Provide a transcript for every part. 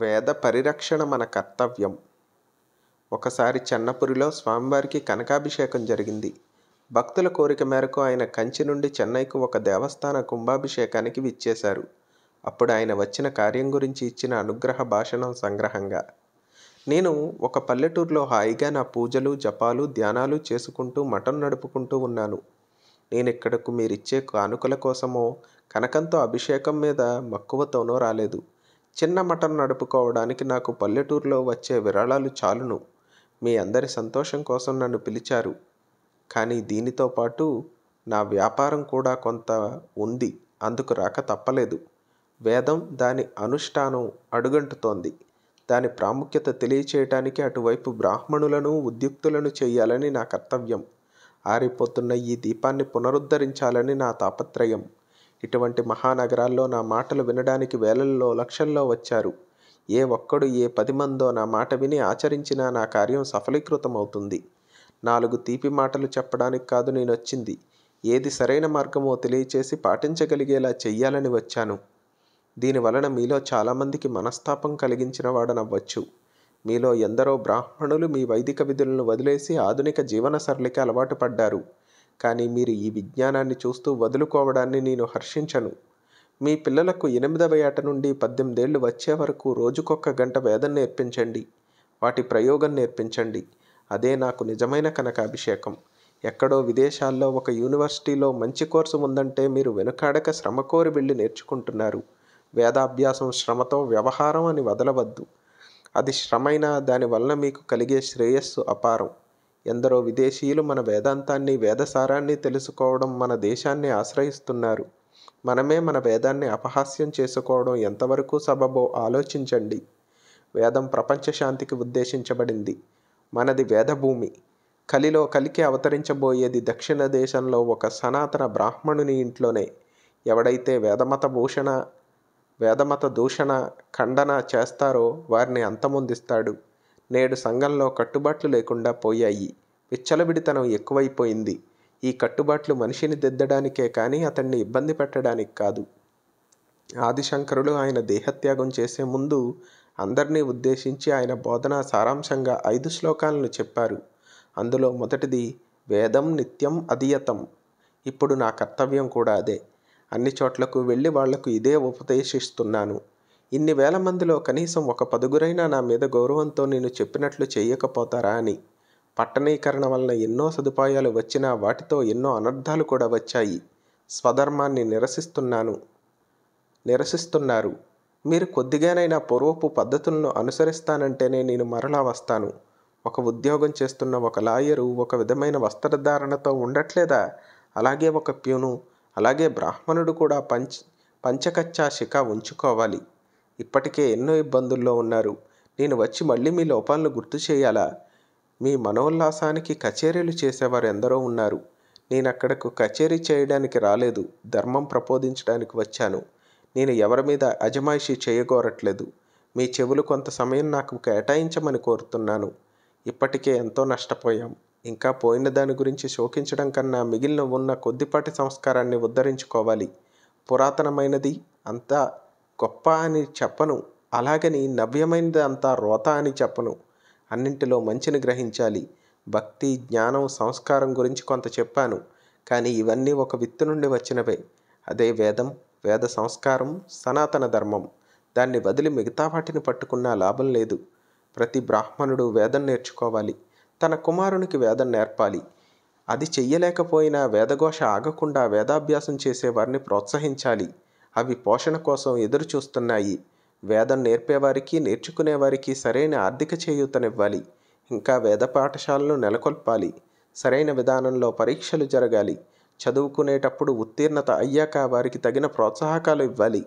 వేద పరిరక్షణ మన కర్తవ్యం ఒకసారి చెన్నపురిలో స్వామివారికి కనకాభిషేకం జరిగింది భక్తుల కోరిక మేరకు ఆయన కంచి నుండి చెన్నైకు ఒక దేవస్థాన కుంభాభిషేకానికి విచ్చేశారు అప్పుడు ఆయన వచ్చిన కార్యం గురించి ఇచ్చిన అనుగ్రహ భాషణం సంగ్రహంగా నేను ఒక పల్లెటూరులో హాయిగా నా పూజలు జపాలు ధ్యానాలు చేసుకుంటూ మఠం నడుపుకుంటూ ఉన్నాను నేను ఇక్కడకు మీరిచ్చే కానుకల కోసమో కనకంతో అభిషేకం మీద మక్కువతోనో రాలేదు చిన్న మఠం నడుపుకోవడానికి నాకు పల్లెటూరులో వచ్చే విరాళాలు చాలును మీ అందరి సంతోషం కోసం నన్ను పిలిచారు కానీ దీనితో పాటు నా వ్యాపారం కూడా కొంత ఉంది అందుకు రాక తప్పలేదు వేదం దాని అనుష్ఠానం అడుగంటుతోంది దాని ప్రాముఖ్యత తెలియచేయటానికి అటువైపు బ్రాహ్మణులను ఉద్యుక్తులను చేయాలని నా కర్తవ్యం ఆరిపోతున్న ఈ దీపాన్ని పునరుద్ధరించాలని నా తాపత్రయం ఇటువంటి మహానగరాల్లో నా మాటలు వినడానికి వేలల్లో లక్షల్లో వచ్చారు ఏ ఒక్కడు ఏ పది మందో నా మాట విని ఆచరించినా నా కార్యం సఫలీకృతమవుతుంది నాలుగు తీపి మాటలు చెప్పడానికి కాదు నేను వచ్చింది ఏది సరైన మార్గమో తెలియచేసి పాటించగలిగేలా చెయ్యాలని వచ్చాను దీనివలన మీలో చాలామందికి మనస్తాపం కలిగించిన వాడనవ్వచ్చు మీలో ఎందరో బ్రాహ్మణులు మీ వైదిక విధులను వదిలేసి ఆధునిక జీవన సరళికి అలవాటు పడ్డారు కానీ మీరు ఈ విజ్ఞానాన్ని చూస్తూ వదులుకోవడాన్ని నేను హర్షించను మీ పిల్లలకు ఎనిమిదవ ఏట నుండి పద్దెనిమిదేళ్లు వచ్చే వరకు రోజుకొక్క గంట వేదం నేర్పించండి వాటి ప్రయోగం నేర్పించండి అదే నాకు నిజమైన కనకాభిషేకం ఎక్కడో విదేశాల్లో ఒక యూనివర్సిటీలో మంచి కోర్సు ఉందంటే మీరు వెనుకాడక శ్రమకోరి వెళ్ళి నేర్చుకుంటున్నారు వేదాభ్యాసం శ్రమతో వ్యవహారం అని వదలవద్దు అది శ్రమైన దానివల్ల మీకు కలిగే శ్రేయస్సు అపారం ఎందరో విదేశీయులు మన వేదాంతాన్ని వేదసారాన్ని తెలుసుకోవడం మన దేశాన్ని ఆశ్రయిస్తున్నారు మనమే మన వేదాన్ని అపహాస్యం చేసుకోవడం ఎంతవరకు సబబో ఆలోచించండి వేదం ప్రపంచ శాంతికి ఉద్దేశించబడింది మనది వేదభూమి కలిలో కలికి అవతరించబోయేది దక్షిణ దేశంలో ఒక సనాతన బ్రాహ్మణుని ఇంట్లోనే ఎవడైతే వేదమత భూషణ వేదమత దూషణ ఖండన చేస్తారో వారిని అంతమొందిస్తాడు నేడు సంఘంలో కట్టుబాట్లు లేకుండా పోయాయి విచ్చలవిడితనం ఎక్కువైపోయింది ఈ కట్టుబాట్లు మనిషిని దిద్దడానికే కానీ అతన్ని ఇబ్బంది పెట్టడానికి కాదు ఆదిశంకరులు ఆయన దేహత్యాగం చేసే ముందు అందరినీ ఉద్దేశించి ఆయన బోధన సారాంశంగా ఐదు శ్లోకాలను చెప్పారు అందులో మొదటిది వేదం నిత్యం అధియతం ఇప్పుడు నా కర్తవ్యం కూడా అదే అన్ని చోట్లకు వెళ్ళి వాళ్లకు ఇదే ఉపదేశిస్తున్నాను ఇన్ని వేల మందిలో కనీసం ఒక పదుగురైనా నా మీద గౌరవంతో నేను చెప్పినట్లు చేయకపోతారా అని పట్టణీకరణ వలన ఎన్నో సదుపాయాలు వచ్చినా వాటితో ఎన్నో అనర్థాలు కూడా వచ్చాయి స్వధర్మాన్ని నిరసిస్తున్నాను నిరసిస్తున్నారు మీరు కొద్దిగానైనా పూర్వపు పద్ధతులను అనుసరిస్తానంటేనే నేను మరలా వస్తాను ఒక ఉద్యోగం చేస్తున్న ఒక లాయరు ఒక విధమైన వస్త్రధారణతో ఉండట్లేదా అలాగే ఒక ప్యూను అలాగే బ్రాహ్మణుడు కూడా పంచ్ పంచకచ్చా శిఖ ఉంచుకోవాలి ఇప్పటికే ఎన్నో ఇబ్బందుల్లో ఉన్నారు నేను వచ్చి మళ్ళీ మీ లోపాలను గుర్తు చేయాలా మీ మనోల్లాసానికి కచేరీలు చేసేవారు ఎందరో ఉన్నారు నేను అక్కడకు కచేరీ చేయడానికి రాలేదు ధర్మం ప్రబోధించడానికి వచ్చాను నేను ఎవరి మీద అజమాయిషీ చేయగోరట్లేదు మీ చెవులు కొంత సమయం నాకు కేటాయించమని కోరుతున్నాను ఇప్పటికే ఎంతో నష్టపోయాం ఇంకా పోయిన దాని గురించి శోకించడం కన్నా మిగిలిన ఉన్న కొద్దిపాటి సంస్కారాన్ని ఉద్ధరించుకోవాలి పురాతనమైనది అంతా గొప్ప అని చెప్పను అలాగని నవ్యమైనది అంతా రోత అని చెప్పను అన్నింటిలో మంచిని గ్రహించాలి భక్తి జ్ఞానం సంస్కారం గురించి కొంత చెప్పాను కానీ ఇవన్నీ ఒక విత్తు నుండి వచ్చినవే అదే వేదం వేద సంస్కారం సనాతన ధర్మం దాన్ని వదిలి మిగతా వాటిని పట్టుకున్నా లాభం లేదు ప్రతి బ్రాహ్మణుడు వేదం నేర్చుకోవాలి తన కుమారునికి వేదం నేర్పాలి అది చెయ్యలేకపోయినా వేదఘోష ఆగకుండా వేదాభ్యాసం చేసేవారిని ప్రోత్సహించాలి అవి పోషణ కోసం ఎదురు చూస్తున్నాయి వేదం నేర్పేవారికి నేర్చుకునేవారికి సరైన ఆర్థిక చేయూతనివ్వాలి ఇంకా వేద పాఠశాలను నెలకొల్పాలి సరైన విధానంలో పరీక్షలు జరగాలి చదువుకునేటప్పుడు ఉత్తీర్ణత అయ్యాక వారికి తగిన ప్రోత్సాహకాలు ఇవ్వాలి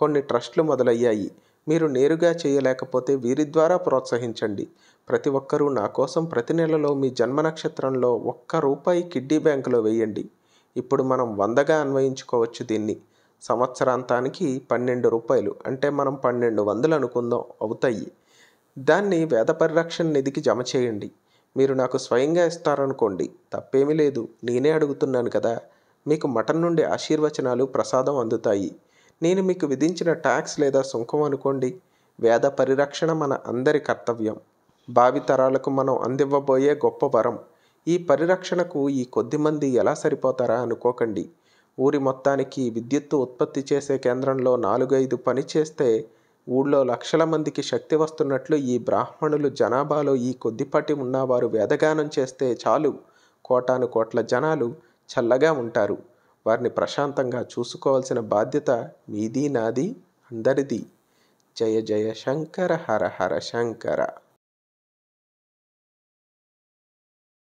కొన్ని ట్రస్ట్లు మొదలయ్యాయి మీరు నేరుగా చేయలేకపోతే వీరి ద్వారా ప్రోత్సహించండి ప్రతి ఒక్కరూ నా కోసం ప్రతి నెలలో మీ జన్మ నక్షత్రంలో ఒక్క రూపాయి కిడ్డీ బ్యాంకులో వేయండి ఇప్పుడు మనం వందగా అన్వయించుకోవచ్చు దీన్ని సంవత్సరాంతానికి పన్నెండు రూపాయలు అంటే మనం పన్నెండు వందలు అనుకుందాం అవుతాయి దాన్ని వేద పరిరక్షణ నిధికి జమ చేయండి మీరు నాకు స్వయంగా ఇస్తారనుకోండి తప్పేమీ లేదు నేనే అడుగుతున్నాను కదా మీకు మటన్ నుండి ఆశీర్వచనాలు ప్రసాదం అందుతాయి నేను మీకు విధించిన ట్యాక్స్ లేదా సుంకం అనుకోండి వేద పరిరక్షణ మన అందరి కర్తవ్యం భావితరాలకు మనం అందివ్వబోయే గొప్ప వరం ఈ పరిరక్షణకు ఈ కొద్దిమంది ఎలా సరిపోతారా అనుకోకండి ఊరి మొత్తానికి విద్యుత్తు ఉత్పత్తి చేసే కేంద్రంలో నాలుగైదు పనిచేస్తే ఊళ్ళో లక్షల మందికి శక్తి వస్తున్నట్లు ఈ బ్రాహ్మణులు జనాభాలో ఈ కొద్దిపాటి ఉన్నవారు వేదగానం చేస్తే చాలు కోటాను కోట్ల జనాలు చల్లగా ఉంటారు వారిని ప్రశాంతంగా చూసుకోవాల్సిన బాధ్యత మీది నాది అందరిది జయ జయ శంకర హర హర శంకర